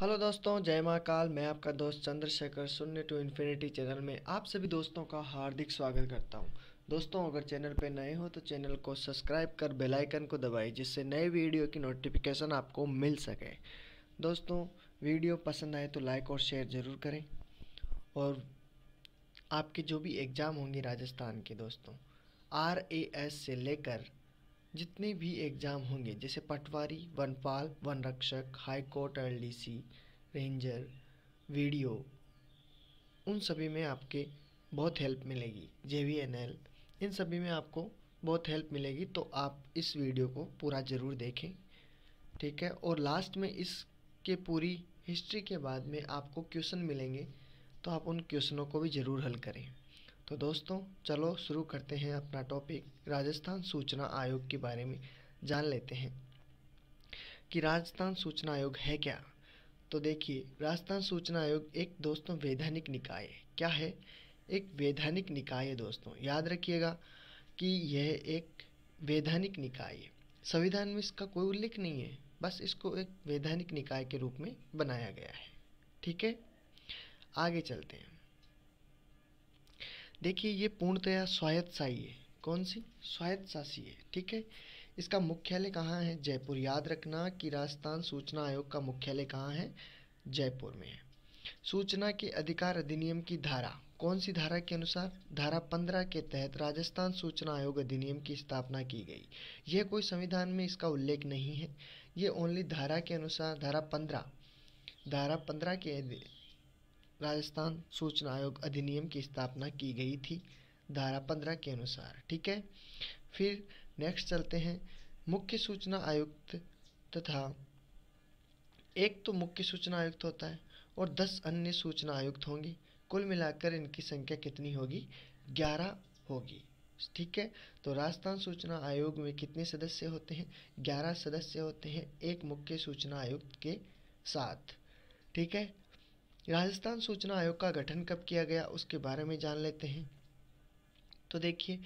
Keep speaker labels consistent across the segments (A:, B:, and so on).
A: Hello दोस्तों जय माँ काल मैं आपका दोस्त चंद्रशेखर शून्य टू इन्फिनिटी चैनल में आप सभी दोस्तों का हार्दिक स्वागत करता हूँ दोस्तों अगर चैनल पर नए हो तो चैनल को सब्सक्राइब कर बेल आइकन को दबाएं जिससे नए वीडियो की नोटिफिकेशन आपको मिल सके दोस्तों वीडियो पसंद आए तो लाइक और शेयर ज़रूर करें और आपके जो भी एग्ज़ाम होंगे राजस्थान के दोस्तों आर ए एस से लेकर जितने भी एग्ज़ाम होंगे जैसे पटवारी वनपाल वन रक्षक हाई कोर्ट सी रेंजर वीडियो उन सभी में आपके बहुत हेल्प मिलेगी जे वी एन एल इन सभी में आपको बहुत हेल्प मिलेगी तो आप इस वीडियो को पूरा ज़रूर देखें ठीक है और लास्ट में इसके पूरी हिस्ट्री के बाद में आपको क्वेश्चन मिलेंगे तो आप उन क्वेश्चनों को भी ज़रूर हल करें तो दोस्तों चलो शुरू करते हैं अपना टॉपिक राजस्थान सूचना आयोग के बारे में जान लेते हैं कि राजस्थान सूचना आयोग है क्या तो देखिए राजस्थान सूचना आयोग एक दोस्तों वैधानिक निकाय है क्या है एक वैधानिक निकाय है दोस्तों याद रखिएगा कि यह एक वैधानिक निकाय है संविधान में इसका कोई उल्लेख नहीं है बस इसको एक वैधानिक निकाय के रूप में बनाया गया है ठीक है आगे चलते हैं देखिए ये पूर्णतया शाही है कौन सी शासी है ठीक है इसका मुख्यालय कहाँ है जयपुर याद रखना कि राजस्थान सूचना आयोग का मुख्यालय कहाँ है जयपुर में है सूचना के अधिकार अधिनियम की धारा कौन सी धारा के अनुसार धारा पंद्रह के तहत राजस्थान सूचना आयोग अधिनियम की स्थापना की गई यह कोई संविधान में इसका उल्लेख नहीं है ये ओनली धारा के अनुसार धारा पंद्रह धारा पंद्रह के राजस्थान सूचना आयोग अधिनियम की स्थापना की गई थी धारा पंद्रह के अनुसार ठीक है फिर नेक्स्ट चलते हैं मुख्य सूचना आयुक्त तथा एक तो मुख्य सूचना आयुक्त होता है और दस अन्य सूचना आयुक्त होंगे कुल मिलाकर इनकी संख्या कितनी होगी ग्यारह होगी ठीक है तो राजस्थान सूचना आयोग में कितने सदस्य होते हैं ग्यारह सदस्य होते हैं एक मुख्य सूचना आयुक्त के साथ ठीक है राजस्थान सूचना आयोग का गठन कब किया गया उसके बारे में जान लेते हैं तो देखिए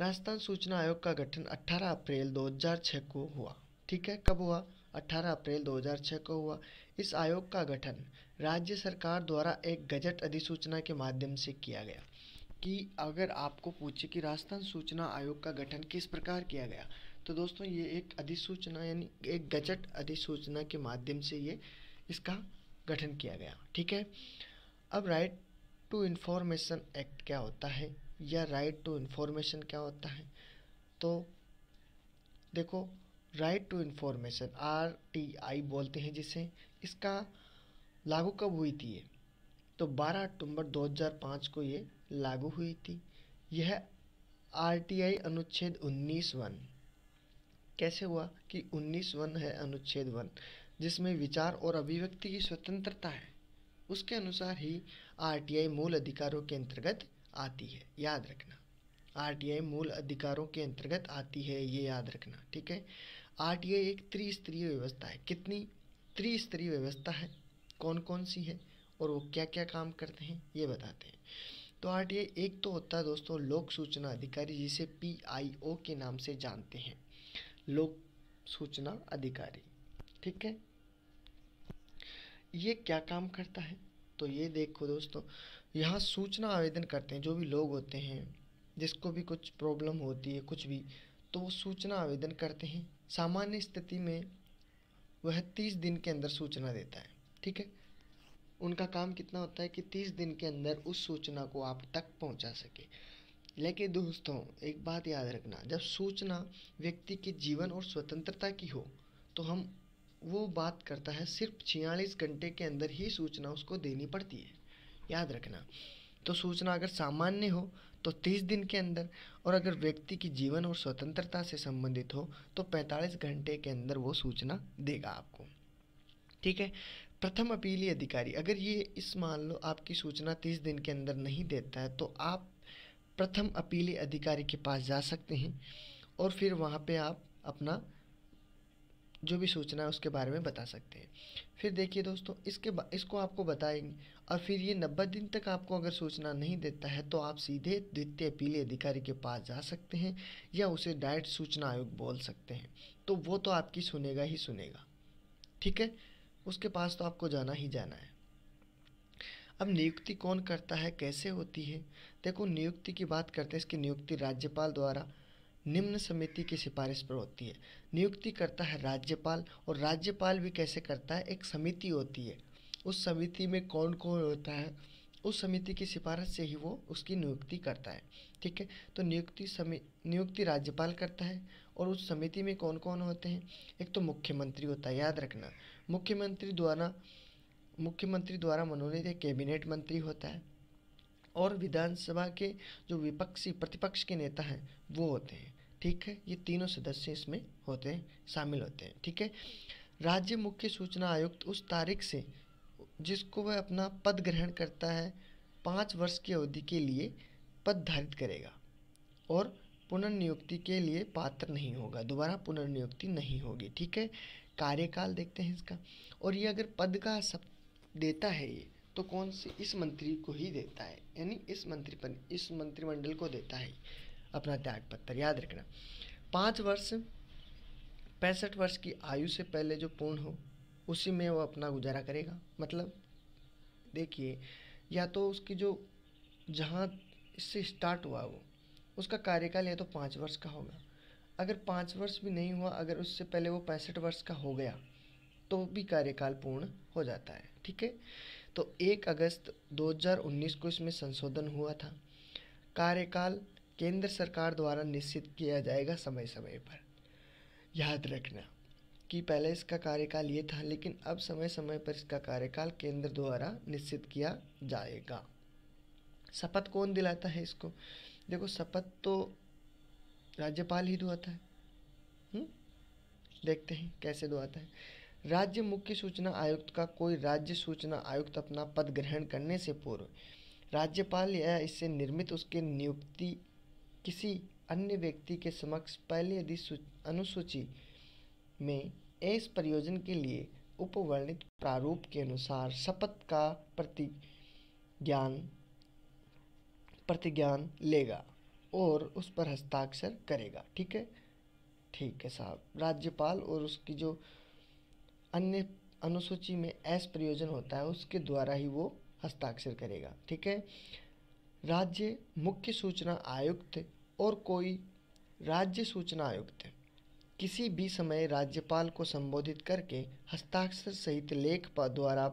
A: राजस्थान सूचना आयोग का गठन 18 अप्रैल 2006 को हुआ ठीक है कब हुआ 18 अप्रैल 2006 को हुआ इस आयोग का गठन राज्य सरकार द्वारा एक गजट अधिसूचना के माध्यम से किया गया कि अगर आपको पूछे कि राजस्थान सूचना आयोग का गठन किस प्रकार किया गया तो दोस्तों ये एक अधिसूचना यानी एक गजट अधिसूचना के माध्यम से ये इसका गठन किया गया ठीक है अब राइट टू इन्फॉर्मेशन एक्ट क्या होता है या राइट टू इन्फॉर्मेशन क्या होता है तो देखो right to information R T I बोलते हैं जिसे इसका लागू कब हुई थी ये तो 12 अक्टूबर 2005 को ये लागू हुई थी यह आर टी आई अनुच्छेद उन्नीस वन कैसे हुआ कि उन्नीस वन है अनुच्छेद वन जिसमें विचार और अभिव्यक्ति की स्वतंत्रता है उसके अनुसार ही आरटीआई मूल अधिकारों के अंतर्गत आती है याद रखना आरटीआई मूल अधिकारों के अंतर्गत आती है ये याद रखना ठीक है आरटीआई एक त्रिस्तरीय व्यवस्था है कितनी त्रिस्तरीय व्यवस्था है कौन कौन सी है और वो क्या क्या काम करते हैं ये बताते हैं तो आर एक तो होता है दोस्तों लोक सूचना अधिकारी जिसे पी के नाम से जानते हैं लोक सूचना अधिकारी ठीक है ये क्या काम करता है तो ये देखो दोस्तों यहाँ सूचना आवेदन करते हैं जो भी लोग होते हैं जिसको भी कुछ प्रॉब्लम होती है कुछ भी तो वो सूचना आवेदन करते हैं सामान्य स्थिति में वह तीस दिन के अंदर सूचना देता है ठीक है उनका काम कितना होता है कि तीस दिन के अंदर उस सूचना को आप तक पहुंचा सके लेकिन दोस्तों एक बात याद रखना जब सूचना व्यक्ति के जीवन और स्वतंत्रता की हो तो हम वो बात करता है सिर्फ छियालीस घंटे के अंदर ही सूचना उसको देनी पड़ती है याद रखना तो सूचना अगर सामान्य हो तो तीस दिन के अंदर और अगर व्यक्ति की जीवन और स्वतंत्रता से संबंधित हो तो पैंतालीस घंटे के अंदर वो सूचना देगा आपको ठीक है प्रथम अपीली अधिकारी अगर ये इस मान लो आपकी सूचना तीस दिन के अंदर नहीं देता है तो आप प्रथम अपीली अधिकारी के पास जा सकते हैं और फिर वहाँ पे आप अपना जो भी सूचना है उसके बारे में बता सकते हैं फिर देखिए दोस्तों इसके इसको आपको बताएंगे और फिर ये नब्बे दिन तक आपको अगर सूचना नहीं देता है तो आप सीधे द्वितीय पीले अधिकारी के पास जा सकते हैं या उसे डायरेक्ट सूचना आयोग बोल सकते हैं तो वो तो आपकी सुनेगा ही सुनेगा ठीक है उसके पास तो आपको जाना ही जाना है अब नियुक्ति कौन करता है कैसे होती है देखो नियुक्ति की बात करते हैं इसकी नियुक्ति राज्यपाल द्वारा निम्न समिति की सिफारिश पर होती है नियुक्ति करता है राज्यपाल और राज्यपाल भी कैसे करता है एक समिति होती है उस समिति में कौन कौन होता है उस समिति की सिफारिश से ही वो उसकी नियुक्ति करता है ठीक है तो नियुक्ति समी नियुक्ति राज्यपाल करता है और उस समिति में कौन कौन होते हैं एक तो मुख्यमंत्री होता है याद रखना मुख्यमंत्री द्वारा मुख्यमंत्री द्वारा मनोनीत एक कैबिनेट मंत्री होता है और विधानसभा के जो विपक्षी प्रतिपक्ष के नेता हैं वो होते हैं ठीक है ये तीनों सदस्य इसमें होते हैं शामिल होते हैं ठीक है राज्य मुख्य सूचना आयुक्त उस तारीख से जिसको वह अपना पद ग्रहण करता है पाँच वर्ष की अवधि के लिए पद धारित करेगा और पुनर्नियुक्ति के लिए पात्र नहीं होगा दोबारा पुनर्नियुक्ति नहीं होगी ठीक है कार्यकाल देखते हैं इसका और ये अगर पद का सब देता है ये तो कौन से इस मंत्री को ही देता है यानी इस मंत्री पर इस मंत्रिमंडल को देता है अपना त्याग पत्र याद रखना पाँच वर्ष पैंसठ वर्ष की आयु से पहले जो पूर्ण हो उसी में वह अपना गुजारा करेगा मतलब देखिए या तो उसकी जो जहाँ इससे स्टार्ट हुआ वो उसका कार्यकाल या तो पाँच वर्ष का होगा अगर पाँच वर्ष भी नहीं हुआ अगर उससे पहले वो पैंसठ वर्ष का हो गया तो भी कार्यकाल पूर्ण हो जाता है ठीक है तो एक अगस्त 2019 को इसमें संशोधन हुआ था कार्यकाल केंद्र सरकार द्वारा निश्चित किया जाएगा समय समय पर याद रखना कि पहले इसका कार्यकाल ये था लेकिन अब समय समय पर इसका कार्यकाल केंद्र द्वारा निश्चित किया जाएगा शपथ कौन दिलाता है इसको देखो शपथ तो राज्यपाल ही दुआता है हुँ? हम्म? देखते हैं कैसे दुआता है राज्य मुख्य सूचना आयुक्त का कोई राज्य सूचना आयुक्त अपना पद ग्रहण करने से पूर्व राज्यपाल या इससे निर्मित उसके नियुक्ति किसी अन्य व्यक्ति के समक्ष पहले अनुसूची में इस प्रयोजन के लिए उपवर्णित प्रारूप के अनुसार शपथ का प्रतिज्ञान प्रतिज्ञान लेगा और उस पर हस्ताक्षर करेगा ठीक है ठीक है साहब राज्यपाल और उसकी जो अन्य अनुसूची में एस प्रयोजन होता है उसके द्वारा ही वो हस्ताक्षर करेगा ठीक है राज्य मुख्य सूचना आयुक्त और कोई राज्य सूचना आयुक्त किसी भी समय राज्यपाल को संबोधित करके हस्ताक्षर सहित लेख पद द्वारा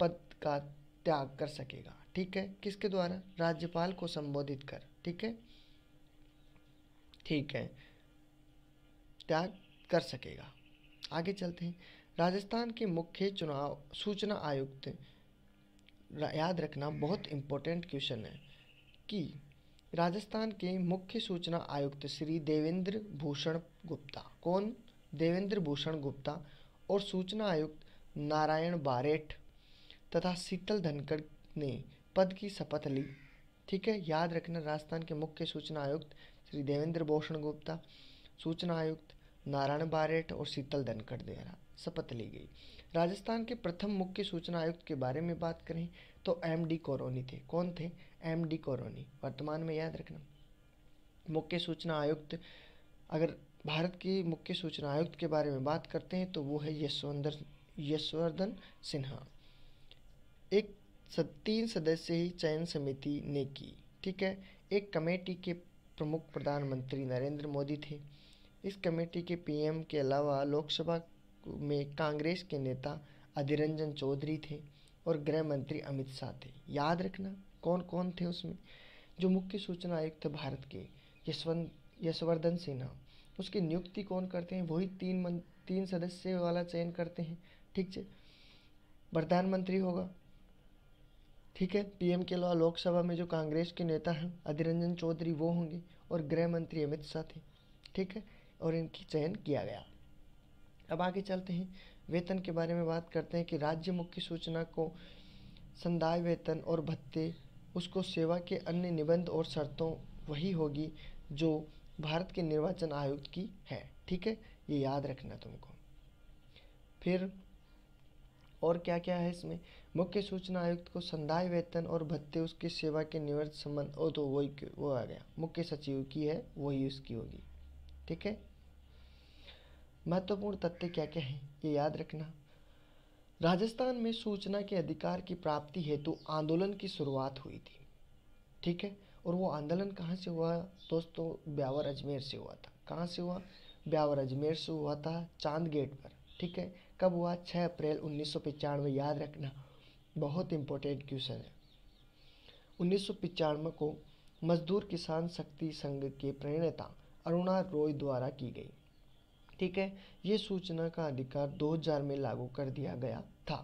A: पद का त्याग कर सकेगा ठीक है किसके द्वारा राज्यपाल को संबोधित कर ठीक है ठीक है त्याग कर सकेगा आगे चलते हैं राजस्थान के मुख्य चुनाव सूचना आयुक्त याद रखना बहुत इम्पोर्टेंट क्वेश्चन है कि राजस्थान के मुख्य सूचना आयुक्त श्री देवेंद्र भूषण गुप्ता कौन देवेंद्र भूषण गुप्ता और सूचना आयुक्त नारायण बारेठ तथा शीतल धनखड़ ने पद की शपथ ली ठीक है याद रखना राजस्थान के मुख्य सूचना आयुक्त श्री देवेंद्र भूषण गुप्ता सूचना आयुक्त नारायण बारेठ और शीतल धनखड़ द्वारा शपथ ली गई राजस्थान के प्रथम मुख्य सूचना आयुक्त के बारे में बात करें तो एम डी कॉरोनी थे कौन थे एम डी कॉरोनी वर्तमान में याद रखना मुख्य सूचना आयुक्त अगर भारत की मुख्य सूचना आयुक्त के बारे में बात करते हैं तो वो है यशवंदर यशवर्धन सिन्हा एक तीन सदस्यीय चयन समिति ने की ठीक है एक कमेटी के प्रमुख प्रधानमंत्री नरेंद्र मोदी थे इस कमेटी के पीएम के अलावा लोकसभा में कांग्रेस के नेता अधीर रंजन चौधरी थे और गृह मंत्री अमित शाह थे याद रखना कौन कौन थे उसमें जो मुख्य सूचना आयुक्त भारत के यशवंत यशवर्धन सिन्हा उसकी नियुक्ति कौन करते हैं वही तीन मन तीन सदस्य वाला चयन करते हैं ठीक है प्रधानमंत्री होगा ठीक है पीएम के अलावा लोकसभा में जो कांग्रेस के नेता हैं अधीर रंजन चौधरी वो होंगे और गृह मंत्री अमित शाह थे ठीक है और इनकी चयन किया गया अब आगे चलते हैं वेतन के बारे में बात करते हैं कि राज्य मुख्य सूचना को संदाय वेतन और भत्ते उसको सेवा के अन्य निबंध और शर्तों वही होगी जो भारत के निर्वाचन आयुक्त की है ठीक है ये याद रखना तुमको फिर और क्या क्या है इसमें मुख्य सूचना आयुक्त को संदाय वेतन और भत्ते उसके सेवा के निवर्त संबंध ओ तो वही वो आ गया मुख्य सचिव की है वही उसकी होगी ठीक है महत्वपूर्ण तथ्य क्या क्या हैं ये याद रखना राजस्थान में सूचना के अधिकार की प्राप्ति हेतु आंदोलन की शुरुआत हुई थी ठीक है और वो आंदोलन कहाँ से हुआ दोस्तों ब्यावर अजमेर से हुआ था कहाँ से हुआ ब्यावर अजमेर से हुआ था चांद गेट पर ठीक है कब हुआ 6 अप्रैल उन्नीस याद रखना बहुत इम्पोर्टेंट क्वेश्चन है उन्नीस को मजदूर किसान शक्ति संघ के प्रणेता अरुणा रॉय द्वारा की गई ठीक है ये सूचना का अधिकार 2000 में लागू कर दिया गया था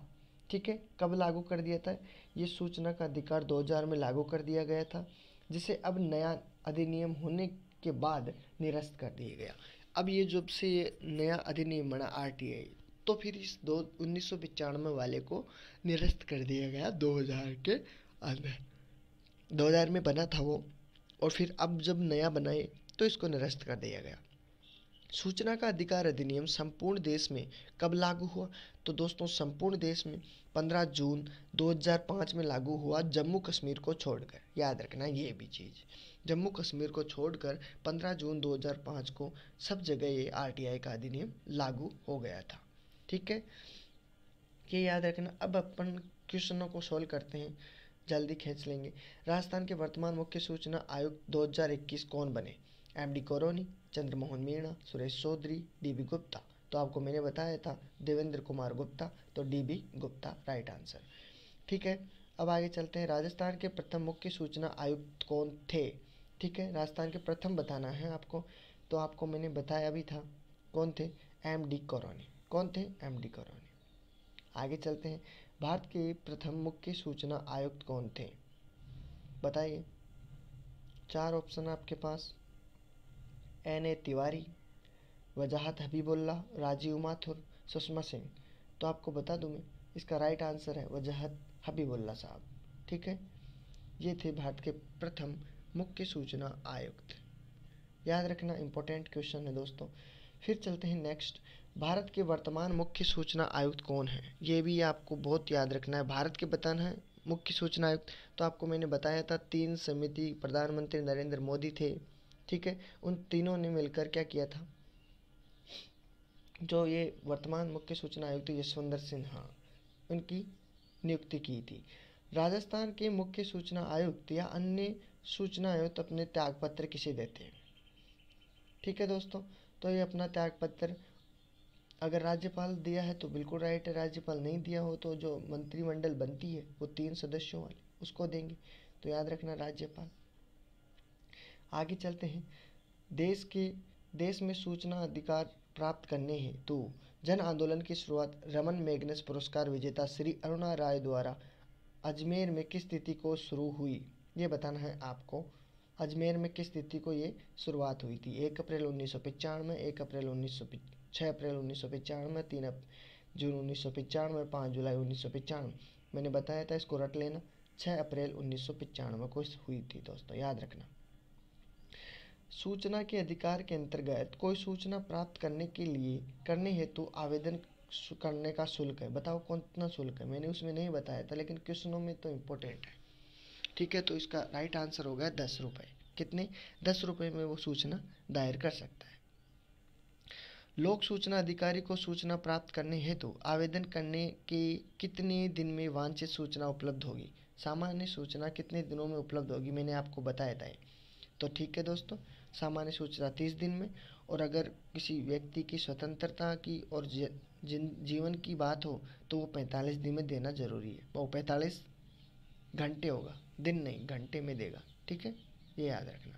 A: ठीक है कब लागू कर दिया था ये सूचना का अधिकार 2000 में लागू कर दिया गया था जिसे अब नया अधिनियम होने के बाद निरस्त कर दिया गया अब ये जब से ये नया अधिनियम बना आर तो फिर इस दो उन्नीस वाले को निरस्त कर दिया गया 2000 के अंदर 2000 में बना था वो और फिर अब जब नया बनाए तो इसको निरस्त कर दिया गया सूचना का अधिकार अधिनियम संपूर्ण देश में कब लागू हुआ तो दोस्तों संपूर्ण देश में 15 जून 2005 में लागू हुआ जम्मू कश्मीर को छोड़कर याद रखना ये भी चीज़ जम्मू कश्मीर को छोड़कर 15 जून 2005 को सब जगह ये आर का अधिनियम लागू हो गया था ठीक है ये याद रखना अब अपन क्वेश्चनों को सॉल्व करते हैं जल्दी खींच लेंगे राजस्थान के वर्तमान मुख्य सूचना आयुक्त 2021 कौन बने एम डी कोरोनी चंद्रमोहन मीणा सुरेश चौधरी डी बी गुप्ता तो आपको मैंने बताया था देवेंद्र कुमार गुप्ता तो D B Gupta right answer ठीक है अब आगे चलते हैं राजस्थान के प्रथम मुख्य सूचना आयुक्त कौन थे ठीक है राजस्थान के प्रथम बताना है आपको तो आपको मैंने बताया भी था कौन थे एम डी कॉरोनी कौन थे एम डी कॉरोनी आगे चलते हैं भारत के प्रथम मुख्य सूचना आयुक्त कौन थे बताइए चार ऑप्शन आपके पास एन ए तिवारी वजाहत हबीबुल्ला राजीव माथुर सुषमा सिंह तो आपको बता दूँ मैं इसका राइट आंसर है वजाहत हबीबुल्ला साहब ठीक है ये थे भारत के प्रथम मुख्य सूचना आयुक्त याद रखना इम्पोर्टेंट क्वेश्चन है दोस्तों फिर चलते हैं नेक्स्ट भारत के वर्तमान मुख्य सूचना आयुक्त कौन है ये भी आपको बहुत याद रखना है भारत के बताना है मुख्य सूचना आयुक्त तो आपको मैंने बताया था तीन समिति प्रधानमंत्री नरेंद्र मोदी थे ठीक है उन तीनों ने मिलकर क्या किया था जो ये वर्तमान मुख्य सूचना आयुक्त यशवंदर सिन्हा उनकी नियुक्ति की थी राजस्थान के मुख्य सूचना आयुक्त या अन्य सूचना आयुक्त अपने त्यागपत्र किसे देते हैं ठीक है दोस्तों तो ये अपना त्यागपत्र अगर राज्यपाल दिया है तो बिल्कुल राइट है राज्यपाल नहीं दिया हो तो जो मंत्रिमंडल बनती है वो तीन सदस्यों वाली उसको देंगे तो याद रखना राज्यपाल आगे चलते हैं देश के देश में सूचना अधिकार प्राप्त करने हेतु जन आंदोलन की शुरुआत रमन मैग्नस पुरस्कार विजेता श्री अरुणा राय द्वारा अजमेर में किस स्थिति को शुरू हुई ये बताना है आपको अजमेर में किस स्थिति को ये शुरुआत हुई थी एक अप्रैल उन्नीस सौ पचानवे एक अप्रैल उन्नीस सौ छः अप्रैल उन्नीस सौ पचानवे तीन जून उन्नीस सौ पचानवे पाँच जुलाई उन्नीस सौ पचानवे मैंने बताया था इसको रट लेना छः अप्रैल उन्नीस सौ पचानवे को हुई थी दोस्तों याद रखना सूचना के अधिकार के अंतर्गत कोई सूचना प्राप्त करने के लिए करने हेतु आवेदन करने का शुल्क है बताओ कौन कितना शुल्क है मैंने उसमें नहीं बताया था लेकिन क्वेश्चनों में तो इम्पोर्टेंट है ठीक है तो इसका राइट आंसर होगा दस रुपये कितने दस रुपये में वो सूचना दायर कर सकता है लोक सूचना अधिकारी को सूचना प्राप्त करने हेतु तो आवेदन करने के कितने दिन में वांछित सूचना उपलब्ध होगी सामान्य सूचना कितने दिनों में उपलब्ध होगी मैंने आपको बताया था तो ठीक है दोस्तों सामान्य सूचना तीस दिन में और अगर किसी व्यक्ति की स्वतंत्रता की और जिन जीवन की बात हो तो वो पैंतालीस दिन में देना ज़रूरी है वो पैंतालीस घंटे होगा दिन नहीं घंटे में देगा ठीक है ये याद रखना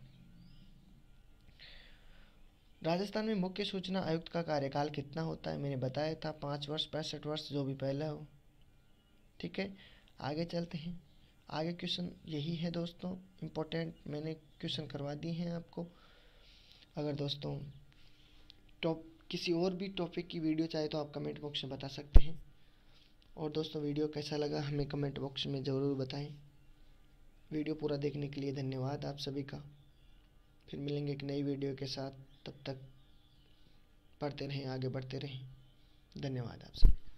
A: राजस्थान में मुख्य सूचना आयुक्त का कार्यकाल कितना होता है मैंने बताया था पाँच वर्ष पैंसठ वर्ष जो भी पहला हो ठीक है आगे चलते हैं आगे क्वेश्चन यही है दोस्तों इम्पोर्टेंट मैंने क्वेश्चन करवा दिए हैं आपको अगर दोस्तों टॉप किसी और भी टॉपिक की वीडियो चाहे तो आप कमेंट बॉक्स में बता सकते हैं और दोस्तों वीडियो कैसा लगा हमें कमेंट बॉक्स में ज़रूर बताएं वीडियो पूरा देखने के लिए धन्यवाद आप सभी का फिर मिलेंगे एक नई वीडियो के साथ तब तक पढ़ते रहें आगे बढ़ते रहें धन्यवाद आप सभी